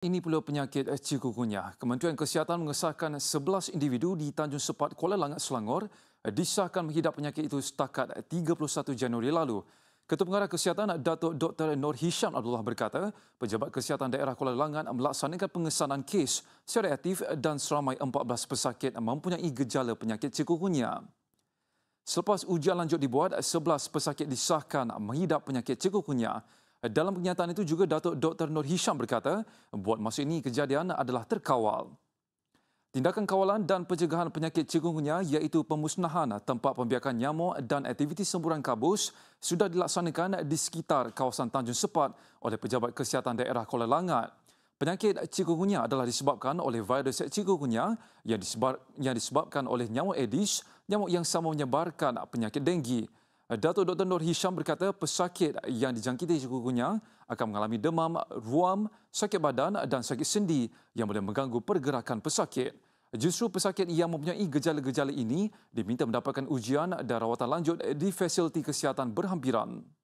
Ini pula penyakit eh, cikukunya. Kementerian Kesihatan mengesahkan 11 individu di Tanjung Sepat, Kuala Langat, Selangor eh, disahkan menghidap penyakit itu setakat 31 Januari lalu. Ketua Pengarah Kesihatan Datuk Dr. Nur Hisham Abdullah berkata, Pejabat Kesihatan Daerah Kuala Langat melaksanakan pengesanan kes secara aktif dan seramai 14 pesakit mempunyai gejala penyakit cikukunya. Selepas ujian lanjut dibuat, 11 pesakit disahkan menghidap penyakit cikukunya. Dalam kenyataan itu juga Datuk Dr. Nur Hisham berkata, buat masa ini kejadian adalah terkawal. Tindakan kawalan dan pencegahan penyakit cikungunya iaitu pemusnahan tempat pembiakan nyamuk dan aktiviti semburan kabus sudah dilaksanakan di sekitar kawasan Tanjung Sepat oleh Pejabat Kesihatan Daerah Kuala Langat. Penyakit cikungunya adalah disebabkan oleh virus cikungunya yang, disebabkan oleh nyamuk Aedes, nyamuk yang sama menyebarkan penyakit denggi. Eh, Dato' Dr. Nur Hisham berkata pesakit yang dijangkiti cikungunya akan mengalami demam, ruam, sakit badan dan sakit sendi yang boleh mengganggu pergerakan pesakit. Justru pesakit yang mempunyai gejala-gejala ini diminta mendapatkan ujian dan rawatan lanjut di fasiliti kesihatan berhampiran.